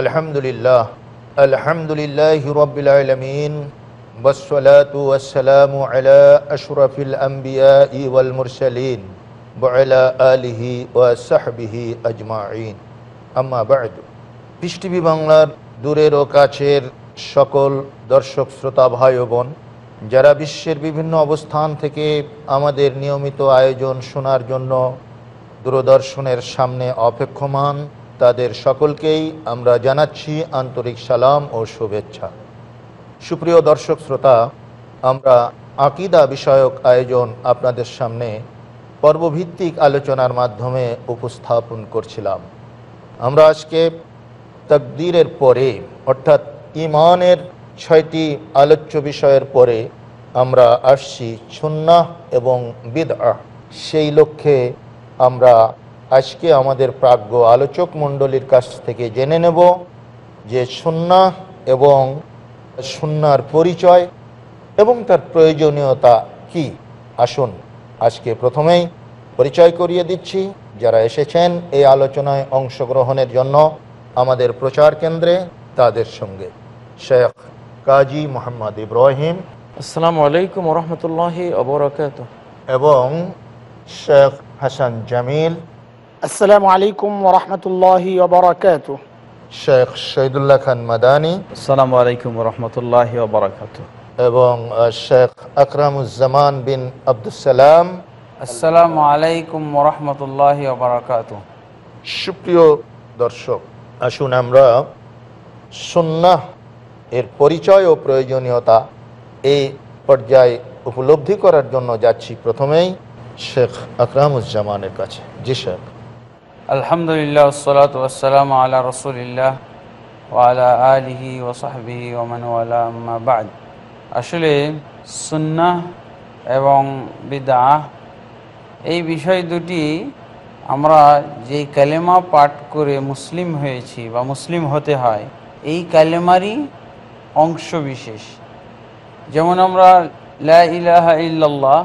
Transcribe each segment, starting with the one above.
আলহামদুলিল্লাহ আলহামদুলিল্লাহ রবিল আলমিন والصلاة আম্বিয়া على أشرف الأنبياء والمرسلين وعلى آله وصحبه أجمعين أما بعد পৃষ্টিভি বাংলার দূরের ও কাছের সকল দর্শক শ্রোতা ভাই বোন যারা বিশ্বের বিভিন্ন অবস্থান থেকে আমাদের নিয়মিত আয়োজন শোনার জন্য দূরদর্শনের সামনে অপেক্ষমান তাদের সকলকেই আমরা জানাচ্ছি আন্তরিক সালাম ও শুভেচ্ছা সুপ্রিয় দর্শক শ্রোতা আমরা আকিদা বিষয়ক আয়োজন আপনাদের সামনে পর্বভিত্তিক আলোচনার মাধ্যমে উপস্থাপন করছিলাম আমরা আজকে তকদিরের পরে অর্থাৎ ইমানের ছয়টি আলোচ্য বিষয়ের পরে আমরা আসছি সুন্নাহ এবং বিদ সেই লক্ষ্যে আমরা আজকে আমাদের প্রাজ্ঞ আলোচক মণ্ডলীর কাছ থেকে জেনে নেব যে সুন্না এবং সুন্নার পরিচয় এবং তার প্রয়োজনীয়তা কি আসুন আজকে প্রথমেই পরিচয় করিয়ে দিচ্ছি যারা এসেছেন এই আলোচনায় অংশগ্রহণের জন্য আমাদের প্রচার কেন্দ্রে তাদের সঙ্গে শেখ কাজী মোহাম্মদ ইব্রাহিম আসসালাম আলাইকুম রহমতুল্লাহ অবরাকাত এবং শেখ হাসান জামিল আসসালামু আলাইকুম ওরহমতুল্লাহ ওবরাকাত শেখ শহীদুল্লাহ খান মাদানী আসসালামু আলাইকুম রহমতুল্লাহ ওবরাকাত এবং শেখ আকরামুজ্জামান বিন আবদুসালাম আসসালামু আলাইকুম ওরহমতুল্লাহ ওবরাকাত সুপ্রিয় দর্শক আসুন আমরা সুন্নাহ এর পরিচয় ও প্রয়োজনীয়তা এই পর্যায়ে উপলব্ধি করার জন্য যাচ্ছি প্রথমেই শেখ আকরামুজ্জামানের কাছে জি শেখ আলহামদুলিল্লাহ সালাত ওয়াসালাম আলা রসুলিল্লাহ ওয়ালা আলিহি ওসাহবি ওমানওয়ালা আম্মাবাদ আসলে সুন্না এবং বিদা এই বিষয় দুটি আমরা যে কালেমা পাঠ করে মুসলিম হয়েছি বা মুসলিম হতে হয় এই কালেমারই অংশ বিশেষ যেমন আমরা লা ইলাহা ইল্লাল্লাহ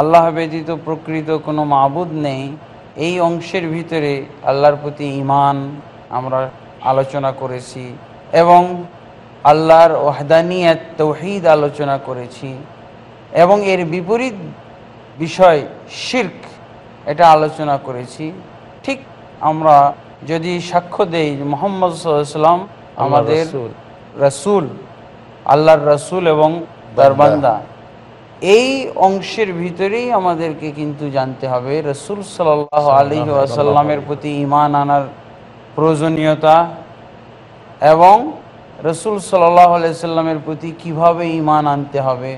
আল্লাহ ব্যতীত প্রকৃত কোনো মাবুদ নেই এই অংশের ভিতরে আল্লাহর প্রতি ইমান আমরা আলোচনা করেছি এবং আল্লাহর ওহদানিয়াত তৌহিদ আলোচনা করেছি এবং এর বিপরীত বিষয় শির্ক এটা আলোচনা করেছি ঠিক আমরা যদি সাক্ষ্য দেই মোহাম্মদ সাল্লাম আমাদের রসুল আল্লাহর রসুল এবং দরবান্দা এই অংশের ভিতরেই আমাদেরকে কিন্তু জানতে হবে রসুল সাল্লাহ আলী আসাল্লামের প্রতি ইমান আনার প্রয়োজনীয়তা এবং রসুল সাল্লাহ আলাইসাল্লামের প্রতি কিভাবে ইমান আনতে হবে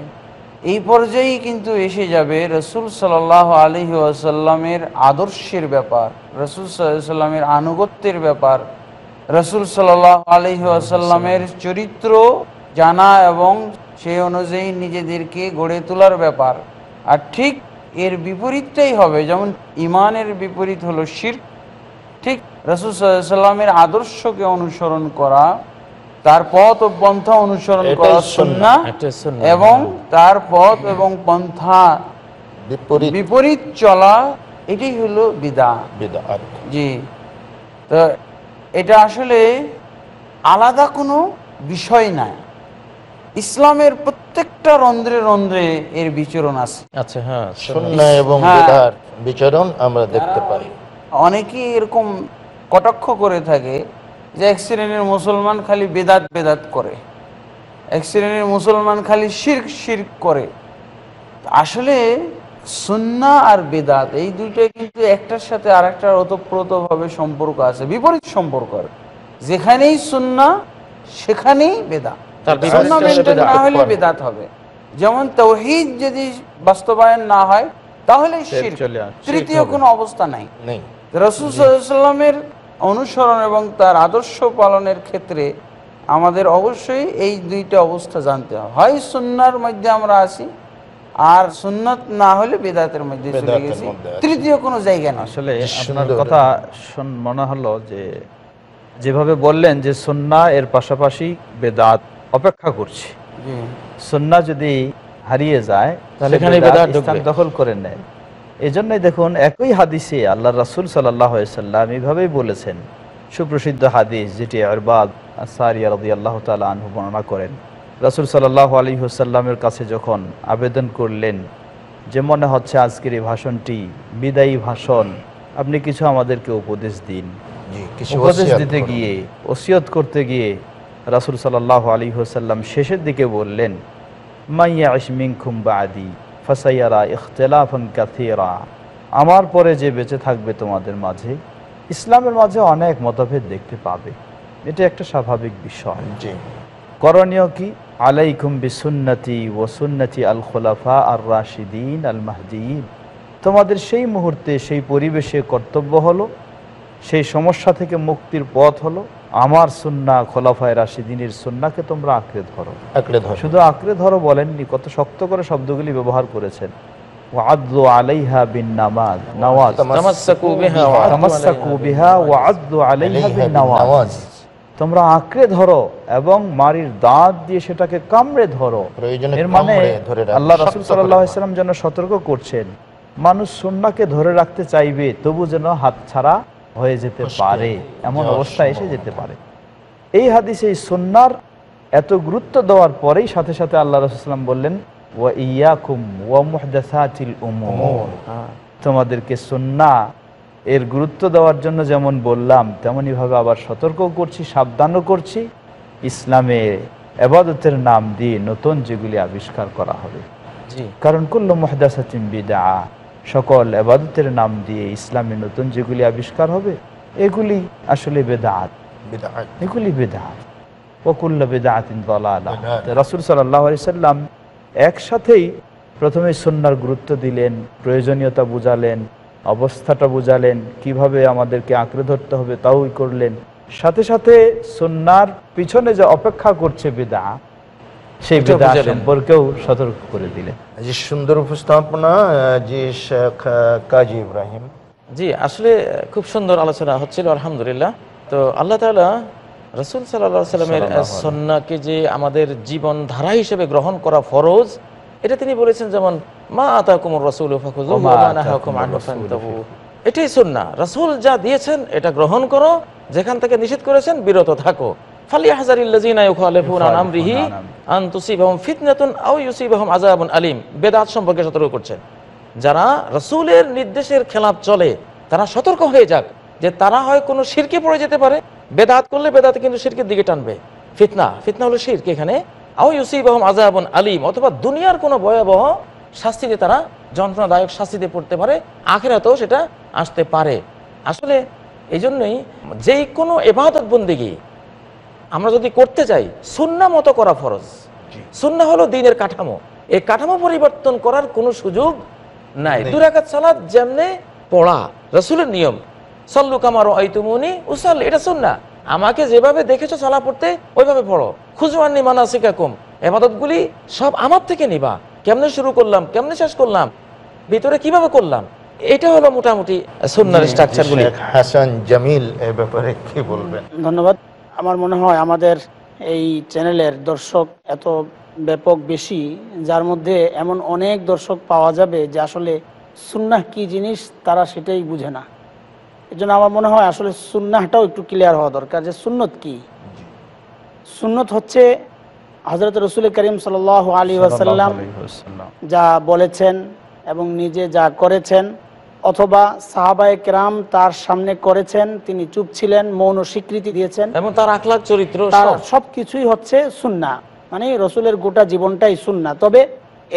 এই পর্যায়েই কিন্তু এসে যাবে রসুল সাল্লাহ আলী আসাল্লামের আদর্শের ব্যাপার রসুল সাল্লামের আনুগত্যের ব্যাপার রসুল সাল্লাহ আলহি আসাল্লামের চরিত্র জানা এবং সেই অনুযায়ী নিজেদেরকে গড়ে তোলার ব্যাপার আর ঠিক এর বিপরীতটাই হবে যেমন ইমানের বিপরীত হলো শির ঠিক রসুল সাল্লামের আদর্শকে অনুসরণ করা তার পথ ও পন্থা অনুসরণ করা সুন্না এবং হ্যাঁ। তার পথ এবং পন্থা বিপরীত চলা এটি হলো বিদা জি তো এটা আসলে আলাদা কোনো বিষয় নয় ইসলামের প্রত্যেকটা রন্ধ্রে রন্ধ্রে এর বিচরণ আছে আচ্ছা হ্যাঁ এবং হ্যাঁ। বিচরণ আমরা দেখতে পাই অনেকেই এরকম কটাক্ষ করে থাকে যে এক শ্রেণীর মুসলমান খালি বেদাত বেদাত করে এক শ্রেণীর মুসলমান খালি শির্ক শির্ক করে আসলে সুন্না আর বেদাত এই দুইটা কিন্তু একটার সাথে আর একটার ওতপ্রোতভাবে সম্পর্ক আছে বিপরীত সম্পর্ক যেখানেই সুন্না সেখানেই বেদাত আচ্ছা, হলে বেদাত হবে যেমন তৌহিদ যদি বাস্তবায়ন না হয় তাহলে তৃতীয় কোন অবস্থা নাই রসুলের অনুসরণ এবং তার আদর্শ পালনের ক্ষেত্রে আমাদের অবশ্যই এই দুইটা অবস্থা জানতে হবে হয় সুন্নার মধ্যে আমরা আছি আর সুন্নত না হলে বেদাতের মধ্যে চলে গেছি তৃতীয় কোনো জায়গা না আসলে আপনার কথা মনে হলো যে যেভাবে বললেন যে সুন্না এর পাশাপাশি বেদাত অপেক্ষা করছে সন্না যদি হারিয়ে যায় তাহলে দখল করে নেয় এই জন্যই দেখুন একই হাদিসে আল্লাহ রাসুল সাল্লাম এইভাবেই বলেছেন সুপ্রসিদ্ধ হাদিস যেটি আরবাদ আল্লাহ তালা আনহু বর্ণনা করেন রাসুল সাল্লাহ আলী হুসাল্লামের কাছে যখন আবেদন করলেন যে মনে হচ্ছে আজকের এই ভাষণটি বিদায়ী ভাষণ আপনি কিছু আমাদেরকে উপদেশ দিন উপদেশ দিতে গিয়ে ওসিয়ত করতে গিয়ে রাসুল সাল্লাহ আলী হুসাল্লাম শেষের দিকে বললেন মাইয়া ইসমিং খুম্বা আদি ফাসাইয়ারা ইখতলাফন কাথিরা আমার পরে যে বেঁচে থাকবে তোমাদের মাঝে ইসলামের মাঝে অনেক মতভেদ দেখতে পাবে এটা একটা স্বাভাবিক বিষয় করণীয় কি আলাইকুম বিসুন্নতি ওসুন্নতি আল খোলাফা আর রাশিদিন আল মাহদিন তোমাদের সেই মুহূর্তে সেই পরিবেশে কর্তব্য হলো সেই সমস্যা থেকে মুক্তির পথ হলো আমার সুন্না খোলাফায় রাশিদিনের সুন্নাকে তোমরা আঁকড়ে ধরো আঁকড়ে ধরো শুধু আঁকড়ে ধরো বলেননি কত শক্ত করে শব্দগুলি ব্যবহার করেছেন তোমরা আঁকড়ে ধরো এবং মারির দাঁত দিয়ে সেটাকে কামড়ে ধরো এর মানে আল্লাহ রাসুল সাল্লাম যেন সতর্ক করছেন মানুষ সুন্নাকে ধরে রাখতে চাইবে তবু যেন হাত ছাড়া হয়ে যেতে পারে এমন অবস্থা এসে যেতে পারে এই হাদিসে এই সন্ন্যার এত গুরুত্ব দেওয়ার পরেই সাথে সাথে আল্লাহ রসুলাম বললেন হ্যাঁ। তোমাদেরকে সন্না এর গুরুত্ব দেওয়ার জন্য যেমন বললাম তেমনইভাবে আবার সতর্ক করছি সাবধানও করছি ইসলামে এবাদতের নাম দিয়ে নতুন যেগুলি আবিষ্কার করা হবে কারণ কুল্ল মহদাসাতিম বিদা সকল আবাদতের নাম দিয়ে ইসলামে নতুন যেগুলি আবিষ্কার হবে এগুলি আসলে বেদাত এগুলি বেদাত ওকুল্লা বেদাতিন রাসুল সাল্লাম একসাথেই প্রথমে সন্ন্যার গুরুত্ব দিলেন প্রয়োজনীয়তা বুঝালেন অবস্থাটা বুঝালেন কিভাবে আমাদেরকে আঁকড়ে ধরতে হবে তাওই করলেন সাথে সাথে সন্ন্যার পিছনে যে অপেক্ষা করছে বেদা সেই বেদা সম্পর্কেও সতর্ক করে দিলেন জি সুন্দর উপস্থাপনা জি শেখ কাজী ইব্রাহিম জি আসলে খুব সুন্দর আলোচনা হচ্ছিল আলহামদুলিল্লাহ তো আল্লাহ তালা রসুল সাল্লামের সন্নাকে যে আমাদের জীবন ধারা হিসেবে গ্রহণ করা ফরজ এটা তিনি বলেছেন যেমন মা আতা কুমর রসুল এটাই সন্না রসুল যা দিয়েছেন এটা গ্রহণ করো যেখান থেকে নিষেধ করেছেন বিরত থাকো বেদাত সম্পর্কে সতর্ক করছেন যারা রসুলের নির্দেশের খেলাপ চলে তারা সতর্ক হয়ে যাক যে তারা হয় কোনো শিরকে পড়ে যেতে পারে বেদাত করলে বেদাতে কিন্তু শিরকের দিকে টানবে ফিতনা ফিতনা হলো শির্ক এখানে আউ আও ইউসিবাহম আজাহাবন আলিম অথবা দুনিয়ার কোনো ভয়াবহ শাস্তিতে তারা যন্ত্রণাদায়ক শাস্তিতে পড়তে পারে আখেরাতেও সেটা আসতে পারে আসলে এই জন্যই যেই কোনো এবাদত বন্দিগি আমরা যদি করতে চাই সুন্না মতো করা ফরজ সুন্না হলো দিনের কাঠামো এই কাঠামো পরিবর্তন করার কোনো সুযোগ নাই দুরাকাত সালাদ যেমনে পড়া রসুলের নিয়ম সল্লু কামার আইতুমুনি উসাল এটা সুন্না আমাকে যেভাবে দেখেছো সালা পড়তে ওইভাবে পড়ো খুঁজো আননি মানাসিকা কম এবাদতগুলি সব আমার থেকে নিবা কেমনে শুরু করলাম কেমনে শেষ করলাম ভিতরে কিভাবে করলাম ধন্যবাদ আমার মনে হয় আমাদের এই চ্যানেলের দর্শক এত ব্যাপক বেশি যার মধ্যে এমন অনেক দর্শক পাওয়া যাবে যে আসলে সুন্নাহ কি জিনিস তারা সেটাই বুঝে না এজন্য আমার মনে হয় আসলে সুন্নাহটাও একটু ক্লিয়ার হওয়া দরকার যে সুন্নত কি সুন্নত হচ্ছে হজরত রসুল করিম সাল আলী আসাল্লাম যা বলেছেন এবং নিজে যা করেছেন অথবা সাহাবায় কেরাম তার সামনে করেছেন তিনি চুপ ছিলেন মৌন স্বীকৃতি দিয়েছেন এবং তার আখলাক চরিত্র তার সবকিছুই হচ্ছে সুন্না মানে রসুলের গোটা জীবনটাই সুন্না তবে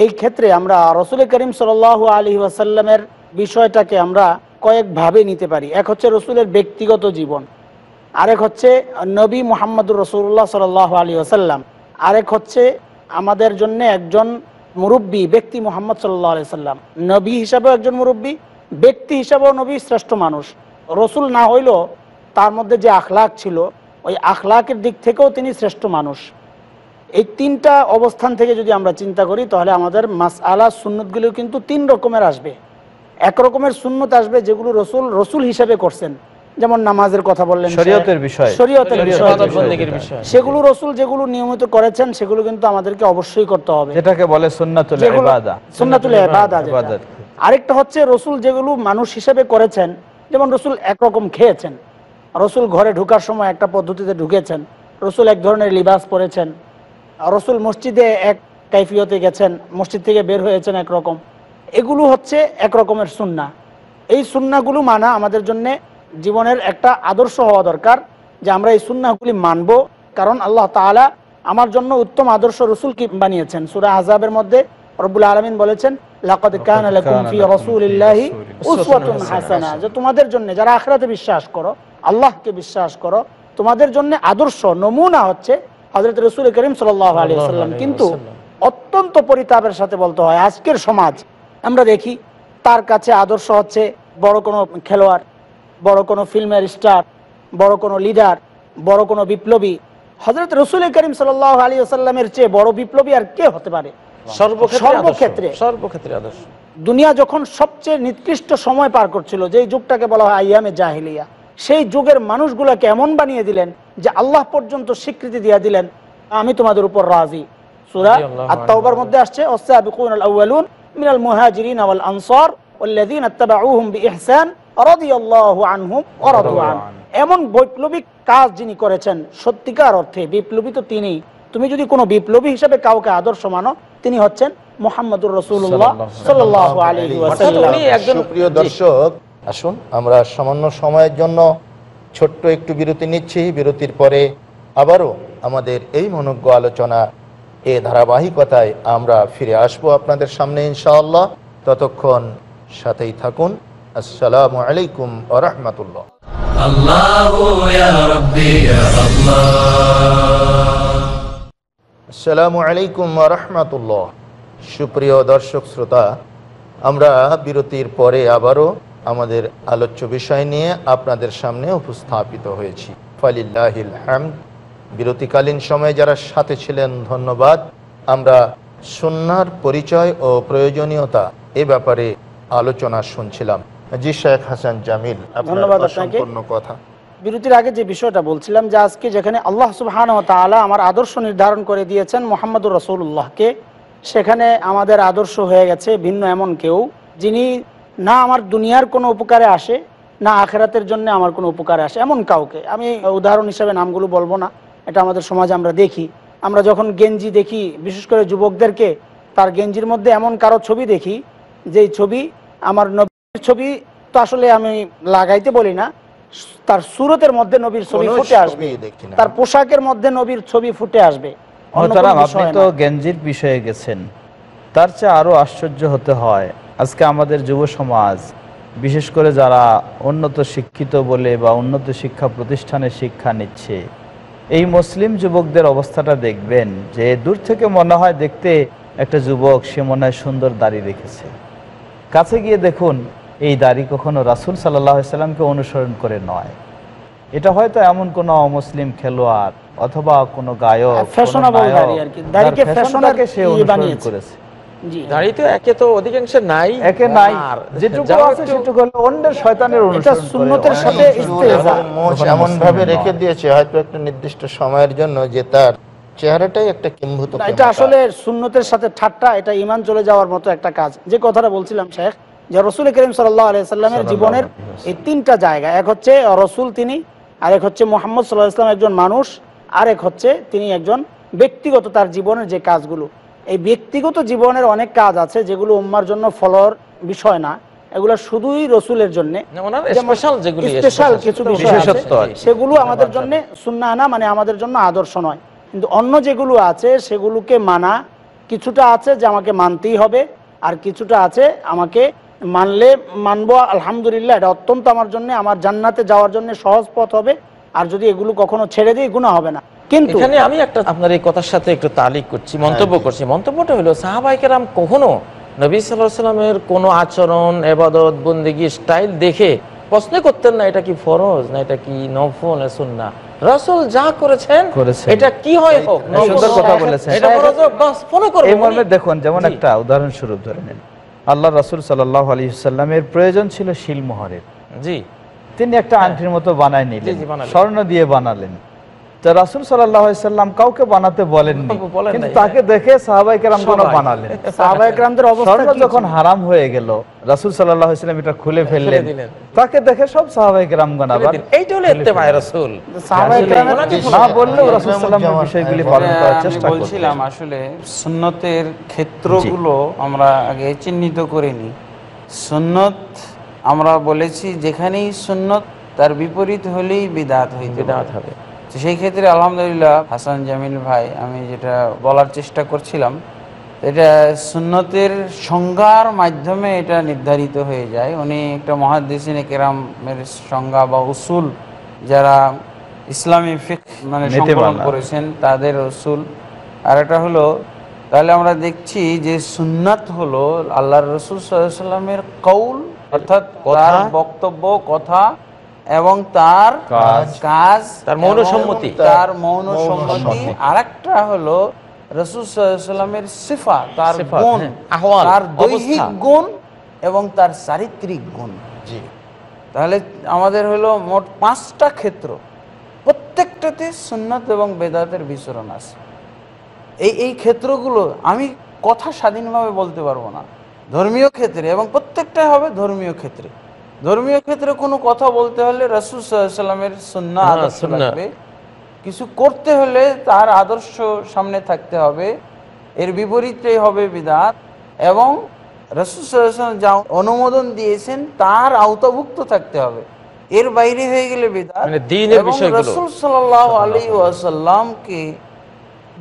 এই ক্ষেত্রে আমরা রসুল করিম সাল আলি ওয়াসাল্লামের বিষয়টাকে আমরা কয়েকভাবে নিতে পারি এক হচ্ছে রসুলের ব্যক্তিগত জীবন আরেক হচ্ছে নবী মোহাম্মদুর রসুল্লাহ সাল আলী আসাল্লাম আরেক হচ্ছে আমাদের জন্য একজন মুরব্বী ব্যক্তি মোহাম্মদ সাল্লাহ আলি সাল্লাম নবী হিসাবেও একজন মুরব্বী ব্যক্তি হিসাবেও নবী শ্রেষ্ঠ মানুষ রসুল না হইলেও তার মধ্যে যে আখলাখ ছিল ওই আখলাখের দিক থেকেও তিনি শ্রেষ্ঠ মানুষ এই তিনটা অবস্থান থেকে যদি আমরা চিন্তা করি তাহলে আমাদের মাস আলা সুন্নতগুলো কিন্তু তিন রকমের আসবে এক রকমের সুন্নত আসবে যেগুলো রসুল রসুল হিসাবে করছেন যেমন নামাজের কথা বললেন সেগুলো রসুল যেগুলো নিয়মিত করেছেন সেগুলো কিন্তু আমাদেরকে অবশ্যই করতে হবে যেটাকে বলে সুন্নাতুল সুন্নাতুল আরেকটা হচ্ছে রসুল যেগুলো মানুষ হিসেবে করেছেন যেমন রসুল একরকম খেয়েছেন রসুল ঘরে ঢুকার সময় একটা পদ্ধতিতে ঢুকেছেন রসুল এক ধরনের লিবাস পরেছেন রসুল মসজিদে এক কাইফিয়তে গেছেন মসজিদ থেকে বের হয়েছেন একরকম এগুলো হচ্ছে একরকমের সুন্না এই সুন্নাগুলো মানা আমাদের জন্য জীবনের একটা আদর্শ হওয়া দরকার যে আমরা এই সুন্নাগুলি মানব কারণ আল্লাহ তালা আমার জন্য উত্তম আদর্শ রসুল কি বানিয়েছেন সুরা আজাবের মধ্যে রব্বুল আলমিন বলেছেন কানা লাকুম ফি রাসূলিল্লাহি উসওয়াতুন হাসানা যে তোমাদের জন্য যারা আখিরাতে বিশ্বাস করো আল্লাহকে বিশ্বাস করো তোমাদের জন্য আদর্শ নমুনা হচ্ছে হযরত রাসূল সাল্লাল্লাহু আলাইহি ওয়াসাল্লাম কিন্তু অত্যন্ত পরিতাপের সাথে বলতে হয় আজকের সমাজ আমরা দেখি তার কাছে আদর্শ হচ্ছে বড় কোনো খেলোয়াড় বড় কোনো ফিল্মের স্টার বড় কোনো লিডার বড় কোনো বিপ্লবী হজরত রসুল করিম সাল আলী আসাল্লামের চেয়ে বড় বিপ্লবী আর কে হতে পারে সর্বক্ষেত্রে সর্বক্ষেত্রে আদর্শ দুনিয়া যখন সবচেয়ে নিকৃষ্ট সময় পার করছিল যে যুগটাকে বলা হয় আইয়ামে জাহিলিয়া সেই যুগের মানুষগুলোকে এমন বানিয়ে দিলেন যে আল্লাহ পর্যন্ত স্বীকৃতি দিয়ে দিলেন আমি তোমাদের উপর রাজি এমন বৈপ্লবিক কাজ যিনি করেছেন সত্যিকার অর্থে বিপ্লবী তো তিনি তুমি যদি কোনো বিপ্লবী হিসেবে কাউকে আদর্শ মানো তিনি হচ্ছেন মোহাম্মদুর রসুল্লাহ প্রিয় দর্শক আসুন আমরা সামান্য সময়ের জন্য ছোট্ট একটু বিরতি নিচ্ছি বিরতির পরে আবারও আমাদের এই মনজ্ঞ আলোচনা এ ধারাবাহিকতায় আমরা ফিরে আসব আপনাদের সামনে ইনশাআল্লাহ ততক্ষণ সাথেই থাকুন আসসালামু আলাইকুম আ আসসালামু আলাইকুম রহমতুল্লাহ সুপ্রিয় দর্শক শ্রোতা আমরা বিরতির পরে আবারও আমাদের আলোচ্য বিষয় নিয়ে আপনাদের সামনে উপস্থাপিত হয়েছি ফালিল্লাহিল হামদ বিরতিকালীন সময়ে যারা সাথে ছিলেন ধন্যবাদ আমরা সুন্নার পরিচয় ও প্রয়োজনীয়তা এ ব্যাপারে আলোচনা শুনছিলাম জি শেখ হাসান জামিল আপনার সম্পূর্ণ কথা বিরতির আগে যে বিষয়টা বলছিলাম যে আজকে যেখানে আল্লাহ সুবহান তালা আমার আদর্শ নির্ধারণ করে দিয়েছেন মোহাম্মদুর রসুল্লাহকে সেখানে আমাদের আদর্শ হয়ে গেছে ভিন্ন এমন কেউ যিনি না আমার দুনিয়ার কোনো উপকারে আসে না আখেরাতের জন্য আমার কোনো উপকারে আসে এমন কাউকে আমি উদাহরণ হিসাবে নামগুলো বলবো না এটা আমাদের সমাজে আমরা দেখি আমরা যখন গেঞ্জি দেখি বিশেষ করে যুবকদেরকে তার গেঞ্জির মধ্যে এমন কারো ছবি দেখি যেই ছবি আমার নবীর ছবি তো আসলে আমি লাগাইতে বলি না তার সুরতের মধ্যে নবীর ছবি ফুটে আসবে তার পোশাকের মধ্যে নবীর ছবি ফুটে আসবে আপনি তো গেঞ্জির বিষয়ে গেছেন তার চেয়ে আরো আশ্চর্য হতে হয় আজকে আমাদের যুব সমাজ বিশেষ করে যারা উন্নত শিক্ষিত বলে বা উন্নত শিক্ষা প্রতিষ্ঠানে শিক্ষা নিচ্ছে এই মুসলিম যুবকদের অবস্থাটা দেখবেন যে দূর থেকে মনে হয় দেখতে একটা যুবক সে মনে হয় সুন্দর দাড়ি রেখেছে কাছে গিয়ে দেখুন এই দাড়ি কখনো রাসুল সাল্লাহিসাল্লামকে অনুসরণ করে নয় এটা হয়তো এমন কোনো অমুসলিম খেলোয়াড় অথবা কোনো গায়ক সে অনুসরণ করেছে ভাবে রেখে দিয়েছে হয়তো একটা নির্দিষ্ট সময়ের জন্য যে তার চেহারাটাই একটা এটা আসলে সুন্নতের সাথে ঠাট্টা এটা ইমান চলে যাওয়ার মতো একটা কাজ যে কথাটা বলছিলাম শেখ যে রসুল করিম সাল্লাহ জীবনের এই তিনটা জায়গা এক হচ্ছে রসুল তিনি আর এক হচ্ছে মোহাম্মদ সাল্লাহ ইসলাম একজন মানুষ আর এক হচ্ছে তিনি একজন ব্যক্তিগত তার জীবনের যে কাজগুলো এই ব্যক্তিগত জীবনের অনেক কাজ আছে যেগুলো উম্মার জন্য ফলর বিষয় না এগুলো শুধুই রসুলের জন্য সেগুলো আমাদের জন্য সুন্না না মানে আমাদের জন্য আদর্শ নয় কিন্তু অন্য যেগুলো আছে সেগুলোকে মানা কিছুটা আছে যে আমাকে মানতেই হবে আর কিছুটা আছে আমাকে মানলে মানবো আলহামদুলিল্লাহ এটা অত্যন্ত আমার জন্য আমার জান্নাতে যাওয়ার জন্য সহজ পথ হবে আর যদি এগুলো কখনো ছেড়ে দিই গুণা হবে না কিন্তু এখানে আমি একটা আপনার এই কথার সাথে একটু তালিক করছি মন্তব্য হ্যাঁ। করছি মন্তব্যটা হলো সাহাবাইকেরাম কখনো নবী সাল্লাহ সাল্লামের কোনো আচরণ এবাদত বন্দিগি স্টাইল দেখে প্রশ্ন করতেন না এটা কি ফরজ না এটা কি নফল না রাসূল যা করেছেন এটা কি হয় হোক সুন্দর কথা বলেছেন এটা ফলো করুন দেখুন যেমন একটা উদাহরণস্বরূপ ধরে নিন আল্লাহ রাসুল সাল্লাহ আলী সাল্লামের প্রয়োজন ছিল শিলমোহরের জি তিনি একটা আংটির মতো বানায় নিলেন স্বর্ণ দিয়ে বানালেন তা রাসুল সাল্লাম কাউকে বানাতে বলেননি কিন্তু তাকে দেখে সাহাবাইকেরামগণ বানালেন যখন হারাম হয়ে গেল রাসুল সাল্লাম এটা খুলে ফেললেন তাকে দেখে সব সাহাবাইকেরামগণ হ্যাঁ, চেষ্টা আসলে সুন্নতের ক্ষেত্রগুলো আমরা আগে চিহ্নিত করিনি সুন্নত আমরা বলেছি যেখানেই সুন্নত তার বিপরীত হলেই বিদাত হইতে হবে তো সেই ক্ষেত্রে আলহামদুলিল্লাহ হাসান জামিল ভাই আমি যেটা বলার চেষ্টা করছিলাম এটা সুন্নতের সংজ্ঞার মাধ্যমে এটা নির্ধারিত হয়ে যায় উনি একটা মহাদিসিনে কেরামের সংজ্ঞা বা উসুল যারা ইসলামী ফিক মানে সংকলন করেছেন তাদের উসুল আর এটা হলো তাহলে আমরা দেখছি যে সুন্নাত হলো আল্লাহ রসুল সাল্লামের কৌল অর্থাৎ বক্তব্য কথা এবং তার কাজ তার মৌন সম্মতি তার মৌন সম্মতি আরেকটা হলো রসুলের সিফা তার হ্যাঁ, গুণ তার দৈহিক গুণ এবং তার চারিত্রিক গুণ তাহলে আমাদের হলো মোট পাঁচটা ক্ষেত্র প্রত্যেকটাতে সুন্নত এবং বেদাতের বিচরণ আছে এই এই ক্ষেত্রগুলো আমি কথা স্বাধীনভাবে বলতে পারবো না ধর্মীয় ক্ষেত্রে এবং প্রত্যেকটাই হবে ধর্মীয় ক্ষেত্রে ধর্মীয় ক্ষেত্রে কোনো কথা বলতে হলে রাসুল সাল্লামের সন্না আদর্শ লাগবে কিছু করতে হলে তার আদর্শ সামনে থাকতে হবে এর বিপরীতে হবে বিদাত এবং রাসুল সাল্লাম যা অনুমোদন দিয়েছেন তার আওতাভুক্ত থাকতে হবে এর বাইরে হয়ে গেলে বিধাত মানে এবং রাসুল সাল্লাহ আলী ওয়াসাল্লামকে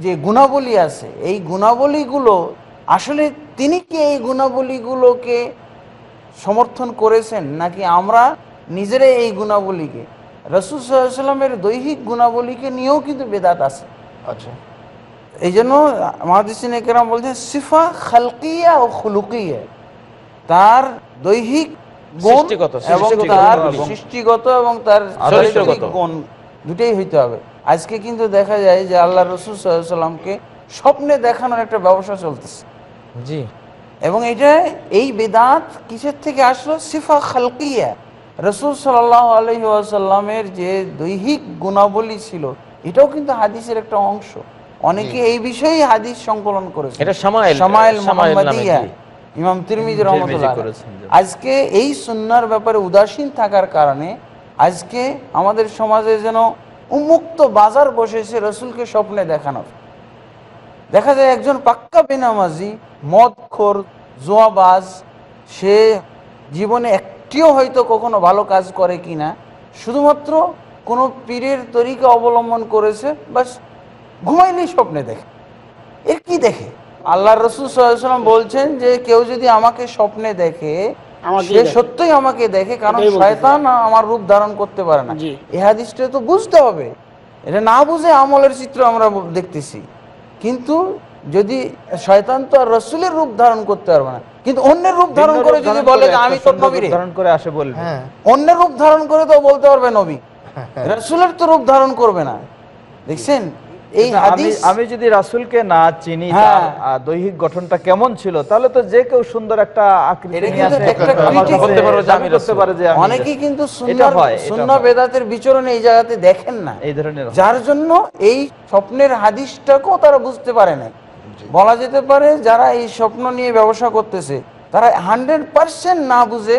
যে গুণাবলী আছে এই গুণাবলীগুলো আসলে তিনি কি এই গুণাবলীগুলোকে সমর্থন করেছেন নাকি আমরা নিজেরাই এই গুণাবলীকে রসুল সাল্লামের দৈহিক গুণাবলীকে নিয়েও কিন্তু বেদাত আছে আচ্ছা এই জন্য মহাদিসিন বলছেন সিফা খালকিয়া ও খুলুকিয়া তার দৈহিক তার সৃষ্টিগত এবং তার গুণ দুটাই হইতে হবে আজকে কিন্তু দেখা যায় যে আল্লাহ রসুল সাল্লামকে স্বপ্নে দেখানোর একটা ব্যবসা চলতেছে জি এবং এটা এই বেদাত কিসের থেকে আসলো সিফা খালকিয়া রসুল সাল্লাহ যে দৈহিক গুণাবলী ছিল এটাও কিন্তু হাদিসের একটা অংশ অনেকে এই বিষয়ে হাদিস সংকলন করেছে এটা সামাইল মোহাম্মদিয়া ইমাম তিরমিজ রহমতুল্লাহ আজকে এই সুন্নার ব্যাপারে উদাসীন থাকার কারণে আজকে আমাদের সমাজে যেন উন্মুক্ত বাজার বসেছে রসুলকে স্বপ্নে দেখানোর দেখা যায় একজন পাক্কা বেনামাজি মদখোর জোয়াবাজ সে জীবনে একটিও হয়তো কখনো ভালো কাজ করে কি না শুধুমাত্র কোনো পীরের তরিকা অবলম্বন করেছে বাস ঘুমাইলেই স্বপ্নে দেখে এর কি দেখে আল্লাহ রসুল সাল্লাম বলছেন যে কেউ যদি আমাকে স্বপ্নে দেখে সে সত্যই আমাকে দেখে কারণ শয়তান আমার রূপ ধারণ করতে পারে না এ হাদিসটা তো বুঝতে হবে এটা না বুঝে আমলের চিত্র আমরা দেখতেছি কিন্তু যদি শয়তান তো আর রসুলের রূপ ধারণ করতে পারবে না কিন্তু অন্যের রূপ ধারণ করে যদি বলে যে আমি তো নবী ধারণ করে আসে বলবে হ্যাঁ। অন্যের রূপ ধারণ করে তো বলতে পারবে নবী হ্যাঁ। রসুলের তো রূপ ধারণ করবে না দেখছেন আমি যদি না চিনি হ্যাঁ। দৈহিক গঠনটা কেমন ছিল তাহলে তো যে কেউ সুন্দর একটা অনেকেই কিন্তু বেদাতের বিচরণে এই জায়গাতে দেখেন না এই ধরনের যার জন্য এই স্বপ্নের হাদিসটাকেও তারা বুঝতে পারে না বলা যেতে পারে যারা এই স্বপ্ন নিয়ে ব্যবসা করতেছে তারা হান্ড্রেড পার্সেন্ট না বুঝে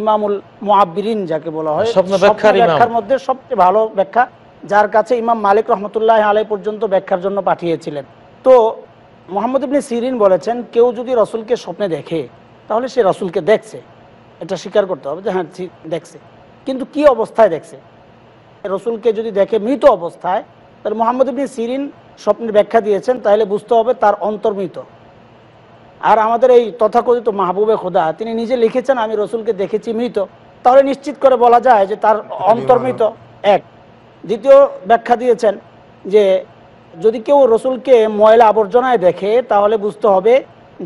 ইমামুল মুআবিরিন যাকে বলা হয় ব্যাখ্যার মধ্যে সবচেয়ে ভালো ব্যাখ্যা যার কাছে ইমাম মালিক রহমতুল্লাহ আলাই পর্যন্ত ব্যাখ্যার জন্য পাঠিয়েছিলেন তো মোহাম্মদ ইবনী সিরিন বলেছেন কেউ যদি রসুলকে স্বপ্নে দেখে তাহলে সে রসুলকে দেখছে এটা স্বীকার করতে হবে যে হ্যাঁ দেখছে কিন্তু কি অবস্থায় দেখছে রসুলকে যদি দেখে মৃত অবস্থায় তাহলে মোহাম্মদ ইবনী সিরিন স্বপ্নের ব্যাখ্যা দিয়েছেন তাহলে বুঝতে হবে তার অন্তর্মৃত আর আমাদের এই তথাকথিত মাহবুবে খোদা তিনি নিজে লিখেছেন আমি রসুলকে দেখেছি মৃত তাহলে নিশ্চিত করে বলা যায় যে তার অন্তর্মিত এক দ্বিতীয় ব্যাখ্যা দিয়েছেন যে যদি কেউ রসুলকে ময়লা আবর্জনায় দেখে তাহলে বুঝতে হবে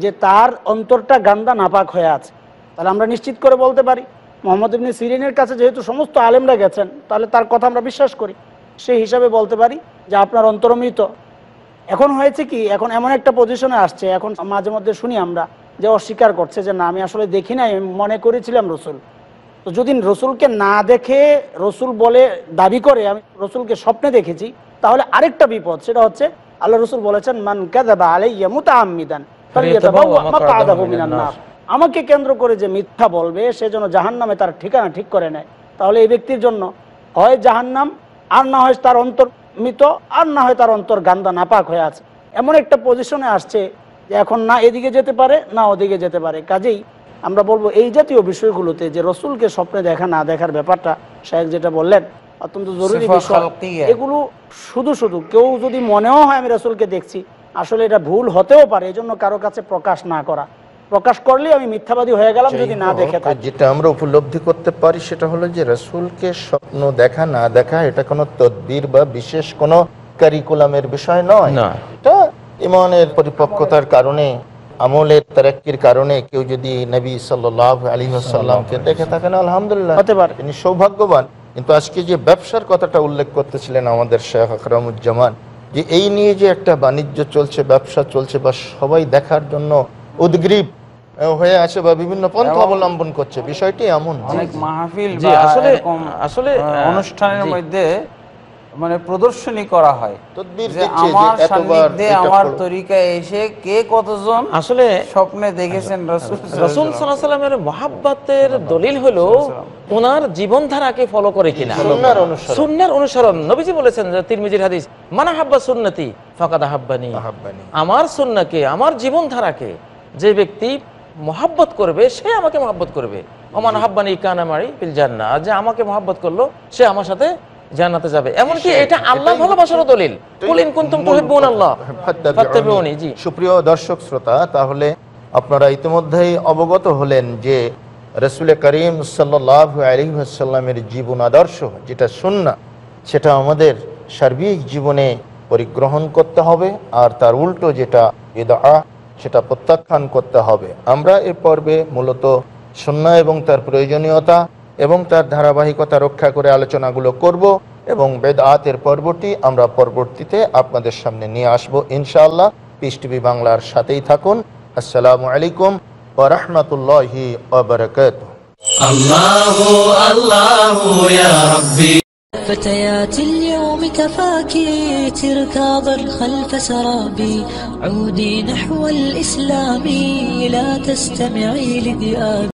যে তার অন্তরটা গান্দা নাপাক হয়ে আছে তাহলে আমরা নিশ্চিত করে বলতে পারি মোহাম্মদ ইবনী সিরিনের কাছে যেহেতু সমস্ত আলেমরা গেছেন তাহলে তার কথা আমরা বিশ্বাস করি সেই হিসাবে বলতে পারি যে আপনার অন্তর্মিত এখন হয়েছে কি এখন এমন একটা পজিশনে আসছে এখন মাঝে মধ্যে শুনি আমরা যে অস্বীকার করছে যে না আমি আসলে দেখি নাই মনে করেছিলাম রসুল তো যদি রসুলকে না দেখে রসুল বলে দাবি করে আমি রসুলকে স্বপ্নে দেখেছি তাহলে আরেকটা বিপদ সেটা হচ্ছে আল্লাহ রসুল বলেছেন মান কাদাবা আমাকে কেন্দ্র করে যে মিথ্যা বলবে সে যেন জাহান নামে তার ঠিকানা ঠিক করে নেয় তাহলে এই ব্যক্তির জন্য হয় জাহান নাম আর না হয় তার অন্তর মৃত আর না হয় তার অন্তর গান্দা নাপাক হয়ে আছে এমন একটা পজিশনে আসছে যে এখন না এদিকে যেতে পারে না ওদিকে যেতে পারে কাজেই আমরা বলবো এই জাতীয় বিষয়গুলোতে যে রসুলকে স্বপ্নে দেখা না দেখার ব্যাপারটা শেখ যেটা বললেন অত্যন্ত জরুরি বিষয় এগুলো শুধু শুধু কেউ যদি মনেও হয় আমি রসুলকে দেখছি আসলে এটা ভুল হতেও পারে এজন্য কারো কাছে প্রকাশ না করা প্রকাশ করলে আমি মিথ্যাবাদী হয়ে গেলাম যদি না দেখে যেটা আমরা উপলব্ধি করতে পারি সেটা হলো যে রাসূলকে স্বপ্ন দেখা না দেখা এটা কোনো তদ্বির বা বিশেষ কোনো কারিকুলামের বিষয় নয় এটা ইমানের পরিপক্কতার কারণে আমলের তারাক্কির কারণে কেউ যদি নবী সাল্লাহ আলী আসাল্লামকে দেখে থাকেন আলহামদুলিল্লাহ হতে পারে তিনি সৌভাগ্যবান কিন্তু আজকে যে ব্যবসার কথাটা উল্লেখ করতেছিলেন আমাদের শেখ আকরামুজ্জামান যে এই নিয়ে যে একটা বাণিজ্য চলছে ব্যবসা চলছে বা সবাই দেখার জন্য উদ্গ্রীব হয়ে আছে বা বিভিন্ন পন্থা অবলম্বন করছে বিষয়টি এমন অনেক মাহফিল আসলে আসলে অনুষ্ঠানের মধ্যে মানে প্রদর্শনী করা হয় আমার আমার ফলো আচ্ছা। করে কিনা অনুসরণ নবীজি বলেছেন হাদিস হাব্বা সুন্নতি আমার সুন্নাকে আমার জীবনধারাকে যে ব্যক্তি মহাব্বত করবে সে আমাকে মহাব্বত করবে অমান হাব্বানি কানামারি পিলজান না যে আমাকে মহাব্বত করলো সে আমার সাথে জানাতে যাবে এমনকি এটা আল্লাহ ভালোবাসার দলিল কুল ইন কুনতুম তুহিব্বুন আল্লাহ ফাত্তাবিউনি জি সুপ্রিয় দর্শক শ্রোতা তাহলে আপনারা ইতিমধ্যেই অবগত হলেন যে রসুল করিম সাল্লাহ আলিহাসাল্লামের জীবন আদর্শ যেটা সুন্না সেটা আমাদের সার্বিক জীবনে পরিগ্রহণ করতে হবে আর তার উল্টো যেটা বেদা সেটা প্রত্যাখ্যান করতে হবে আমরা এ পর্বে মূলত সন্না এবং তার প্রয়োজনীয়তা এবং তার ধারাবাহিকতা রক্ষা করে আলোচনাগুলো করব এবং বেদ আতের পর্বটি আমরা পরবর্তীতে আপনাদের সামনে নিয়ে আসব ইনশাআল্লাহ পিস টিভি বাংলার সাথেই থাকুন আসসালামু আলাইকুম ওরহমতুল্লাহি আবরকাত فتيات اليوم كفاكي تركاضا خلف سرابي عودي نحو الإسلام لا تستمعي لذئابي